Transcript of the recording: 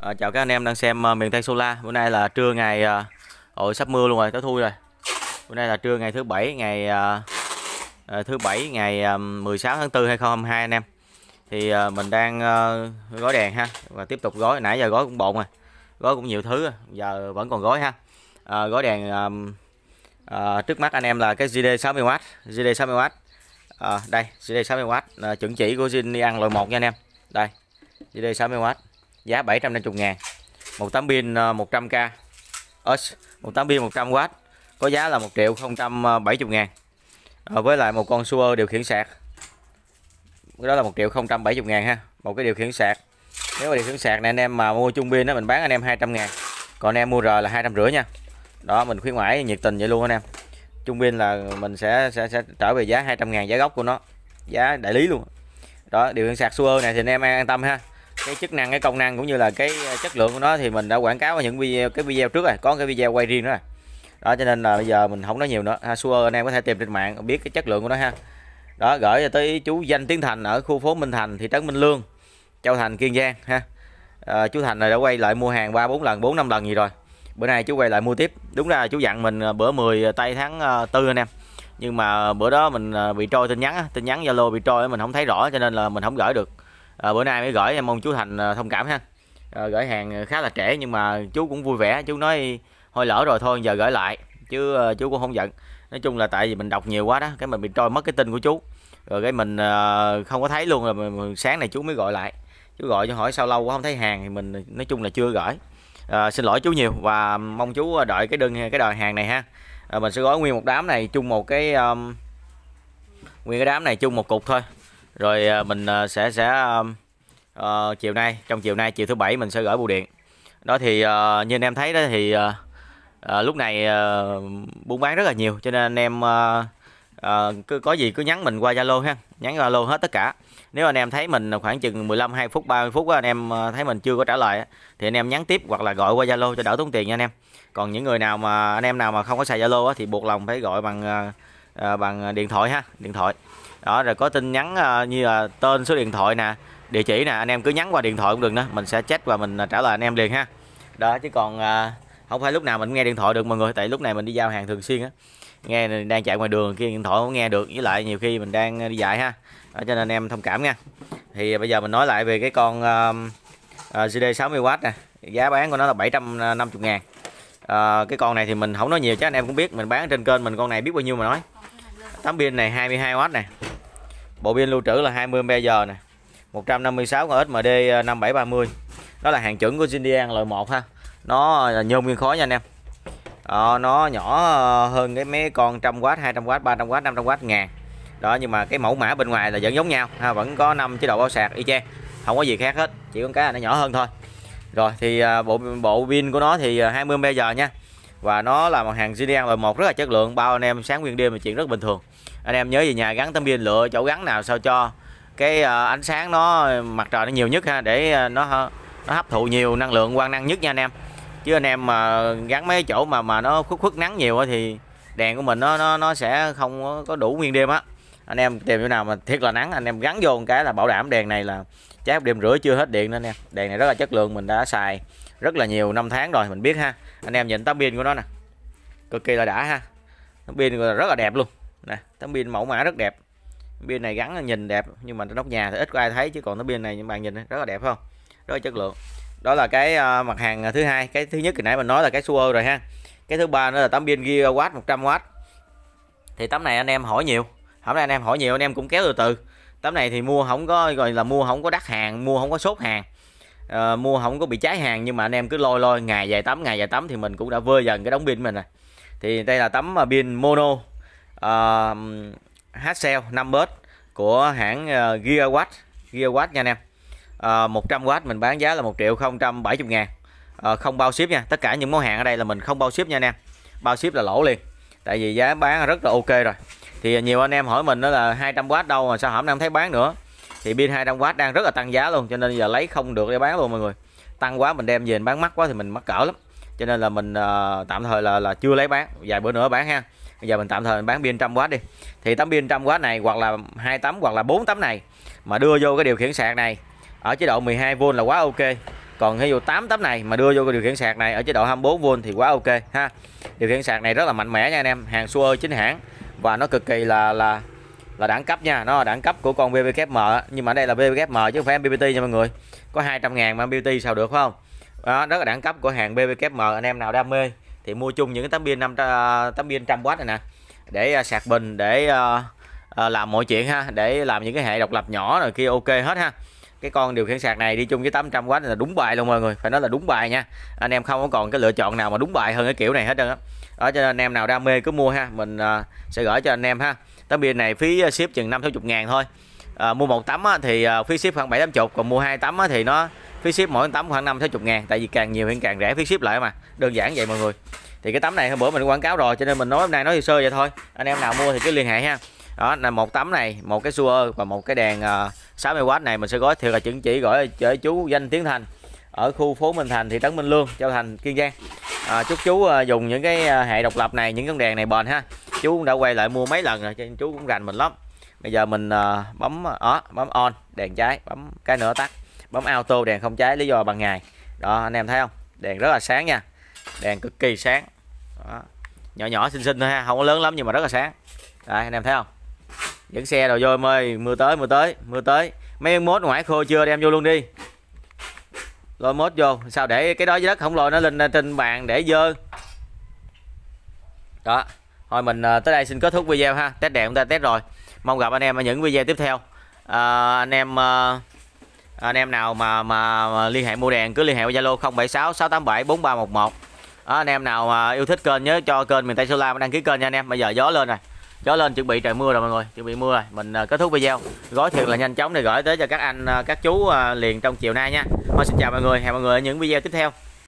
À, chào các anh em đang xem uh, miền Tây Solar. Bữa nay là trưa ngày uh, ôi sắp mưa luôn rồi, tới thui rồi. Bữa nay là trưa ngày thứ bảy ngày uh, thứ bảy ngày uh, 16 tháng 4 2022 anh em. Thì uh, mình đang uh, gói đèn ha và tiếp tục gói, nãy giờ gói cũng bộn rồi. Gói cũng nhiều thứ giờ vẫn còn gói ha. À, gói đèn um, à, trước mắt anh em là cái GD 60W, GD 60W. À, đây, GD 60W, à, chuẩn chỉ của Zin Nian loại 1 nha anh em. Đây. GD 60W giá 750 ngàn một tấm pin 100k ờ, một tấm pin 100W có giá là 1 triệu 070 ngàn ờ, với lại một con Suer điều khiển sạc đó là 1 triệu 070 ngàn ha một cái điều khiển sạc nếu mà điều khiển sạc này anh em mà mua chung pin đó mình bán anh em 200 ngàn còn anh em mua R là rưỡi nha đó mình khuyến mãi nhiệt tình vậy luôn anh em chung pin là mình sẽ sẽ, sẽ trở về giá 200 ngàn giá gốc của nó giá đại lý luôn đó điều khiển sạc Suer này thì anh em an tâm ha cái chức năng cái công năng cũng như là cái ờ, chất lượng của nó thì mình đã quảng cáo ở những video cái video trước rồi có cái video quay riêng nữa rồi đó cho nên là bây giờ mình không nói nhiều nữa ha sure anh em có thể tìm trên mạng biết cái chất lượng của nó ha đó gửi tới chú danh tiến thành ở khu phố minh thành thị trấn minh lương châu thành kiên giang ha à, chú thành này đã quay lại mua hàng ba bốn lần bốn năm lần gì rồi bữa nay chú quay lại mua tiếp đúng ra chú dặn mình ờ, bữa 10 tây tháng tư anh em nhưng mà bữa đó mình bị trôi tin nhắn tin nhắn zalo bị trôi mình không thấy rõ cho nên là mình không gửi được à, bữa nay mới gửi em mong chú thành ờ, thông cảm ha à, gửi hàng khá là trễ nhưng mà chú cũng vui vẻ chú nói hơi lỡ rồi thôi giờ gửi lại chứ uh, chú cũng không giận nói chung là tại vì mình đọc nhiều quá đó cái mình bị trôi mất cái tin của chú rồi cái mình uh, không có thấy luôn rồi sáng này chú mới gọi lại chú gọi cho hỏi sao lâu quá không thấy hàng thì mình nói chung là chưa gửi à, xin lỗi chú nhiều và mong chú đợi cái đơn cái đòi hàng này ha à, mình sẽ gói nguyên một đám này chung một cái um, nguyên cái đám này chung một cục thôi rồi à, mình à, sẽ sẽ uh, chiều nay trong chiều nay chiều thứ bảy mình sẽ gửi bưu điện đó thì uh, như anh em thấy đó thì uh, lúc này uh, buôn bán rất là nhiều cho nên anh em uh, uh, cứ có gì cứ nhắn mình qua zalo ha nhắn zalo hết tất cả nếu anh em thấy mình khoảng chừng 15 2 phút 30 phút đó, anh em thấy mình chưa có trả lời thì anh em nhắn tiếp hoặc là gọi qua Zalo cho đỡ tốn tiền nha anh em. Còn những người nào mà anh em nào mà không có xài Zalo thì buộc lòng phải gọi bằng bằng điện thoại ha, điện thoại đó rồi có tin nhắn ờ, như là tên số điện thoại nè địa chỉ nè anh em cứ nhắn qua điện thoại cũng được đó mình sẽ chat và mình ờ, trả lời anh em liền ha đó chứ còn ờ, không phải lúc nào mình nghe điện thoại được mọi người tại lúc này mình đi giao hàng thường xuyên á nghe đang chạy ngoài đường kia điện thoại cũng nghe được với lại nhiều khi mình đang đi dạy ha đó, cho nên anh em thông cảm nha thì bây giờ mình nói lại về cái con uh, uh, CD 60W nè giá bán của nó là 750 ngàn uh, cái con này thì mình không nói nhiều chứ anh em cũng biết mình bán trên kênh mình con này biết bao nhiêu mà nói tấm pin này 22W này bộ pin lưu trữ là 20 mAh nè 156 con SMD 5730 đó là hàng chuẩn của Zindian loại 1 ha nó à, nhôm nguyên khối nha anh em à, nó nhỏ à, hơn cái mấy con trăm w 200W 300W 500W ngàn đó nhưng mà cái mẫu mã bên ngoài là vẫn giống nhau ha, vẫn có 5 chế độ bao sạc y chang không có gì khác hết chỉ con là nó nhỏ hơn thôi rồi thì à, bộ bộ pin của nó thì 20 mAh nha và nó là một hàng Zindian loại 1 rất là chất lượng bao anh em sáng nguyên đêm mà chuyện rất bình thường anh em nhớ về nhà gắn tấm pin lựa chỗ gắn nào sao cho cái ờ, ánh sáng nó mặt trời nó nhiều nhất ha để ờ, nó nó hấp thụ nhiều năng lượng quang năng nhất nha anh em chứ anh em mà gắn mấy chỗ mà mà nó khuất khuất nắng nhiều thì đèn của mình nó nó nó sẽ không có đủ nguyên đêm á anh em tìm chỗ nào mà thiệt là nắng anh em gắn vô một cái là bảo đảm đèn này là trái đêm rưỡi chưa hết điện nữa nè đèn này rất là chất lượng mình đã xài rất là nhiều năm tháng rồi mình biết ha anh em nhìn tấm pin của nó nè cực kỳ là đã ha tấm pin rất là đẹp luôn nè tấm pin mẫu mã rất đẹp pin này gắn nhìn đẹp nhưng mà nóc nhà thì ít có ai thấy chứ còn tấm pin này những bạn nhìn rất là đẹp không rất là chất lượng đó là cái ờ, mặt hàng thứ hai cái thứ nhất thì nãy mình nói là cái suơ rồi ha cái thứ ba nữa là tấm pin gigawatt 100w thì tấm này anh em hỏi nhiều hôm nay anh em hỏi nhiều anh em cũng kéo từ từ tấm này thì mua không có gọi là mua không có đắt hàng mua không có sốt hàng à, mua không có bị cháy hàng nhưng mà anh em cứ lôi lôi ngày dài tấm ngày dài tấm thì mình cũng đã vơi dần cái đóng pin mình rồi thì đây là tấm ờ, pin mono uh, HCL 5W của hãng uh, Gigawatt Gigawatt nha anh em uh, ờ, 100W mình bán giá là 1 triệu 070 ngàn uh, không bao ship nha tất cả những món hàng ở đây là mình không bao ship nha anh em bao ship là lỗ liền tại vì giá bán rất là ok rồi thì nhiều anh em hỏi mình đó là 200W đâu mà sao hổng đang thấy bán nữa thì pin 200W đang rất là tăng giá luôn cho nên giờ lấy không được để bán luôn mọi người tăng quá mình đem về mình bán mắc quá thì mình mắc cỡ lắm cho nên là mình uh, tạm thời là là chưa lấy bán vài bữa nữa bán ha bây giờ mình tạm thời mình bán pin trăm w đi thì tấm pin trăm w này hoặc là hai tấm hoặc là bốn tấm này mà đưa vô cái điều khiển sạc này ở chế độ 12V là quá ok còn ví dụ 8 tấm này mà đưa vô cái điều khiển sạc này ở chế độ 24V thì quá ok ha điều khiển sạc này rất là mạnh mẽ nha anh em hàng Suer chính hãng và nó cực kỳ là là là đẳng cấp nha nó là đẳng cấp của con BBKM nhưng mà đây là BBKM chứ không phải MPPT nha mọi người có 200 ngàn mà MPPT sao được phải không đó rất là đẳng cấp của hàng BBKM anh em nào đam mê thì mua chung những cái tấm pin năm à, tấm pin trăm w này nè để à, sạc bình để à, làm mọi chuyện ha để làm những cái hệ độc lập nhỏ rồi kia ok hết ha cái con điều khiển sạc này đi chung với 800 w là đúng bài luôn mọi người phải nói là đúng bài nha anh em không có còn cái lựa chọn nào mà đúng bài hơn cái kiểu này hết trơn á đó cho nên anh em nào đam mê cứ mua ha mình uh, sẽ gửi cho anh em ha tấm pin này phí ship chừng năm sáu chục ngàn thôi à, mua một tấm á, thì uh, phí ship khoảng bảy tám chục còn mua hai tấm á, thì nó phí ship mỗi tấm khoảng năm 5 chục ngàn tại vì càng nhiều hiện càng rẻ phí ship lại mà đơn giản vậy mọi người thì cái tấm này hôm bữa mình quảng cáo rồi cho nên mình nói hôm nay nói sơ vậy thôi anh em nào mua thì cứ liên hệ ha đó là một tấm này một cái suơ và một cái đèn 60W ờ, này mình sẽ gói thiệt là chứng chỉ gửi cho chú danh Tiến Thành ở khu phố Minh Thành thị trấn Minh Lương Châu Thành Kiên Giang à, chúc chú ờ, dùng những cái ờ, hệ độc lập này những con đèn này bền ha chú cũng đã quay lại mua mấy lần rồi cho chú cũng rành mình lắm bây giờ mình bấm ở bấm on đèn trái bấm cái nữa tắt bấm auto đèn không cháy lý do bằng ngày đó anh em thấy không đèn rất là sáng nha đèn cực kỳ sáng đó. nhỏ nhỏ xinh xinh thôi ha không có lớn lắm nhưng mà rất là sáng đây anh em thấy không dẫn xe đồ vô em mưa tới mưa tới mưa tới mấy mốt ngoại khô chưa đem vô luôn đi lôi mốt vô sao để cái đó dưới đất không lôi nó lên trên bàn để dơ đó thôi mình ờ, tới đây xin kết thúc video ha test đèn chúng ta test rồi mong gặp anh em ở những video tiếp theo à, anh em ờ, anh em nào mà, mà mà liên hệ mua đèn cứ liên hệ qua Zalo 076 687 4311 đó, anh em nào mà yêu thích kênh nhớ cho kênh miền Tây Solar đăng ký kênh nha anh em bây giờ gió lên rồi gió lên chuẩn bị trời mưa rồi mọi người chuẩn bị mưa rồi mình à, kết thúc video gói thiệt là nhanh chóng để gửi tới cho các anh à, các chú à, liền trong chiều nay nha thôi xin chào mọi người hẹn mọi người ở những video tiếp theo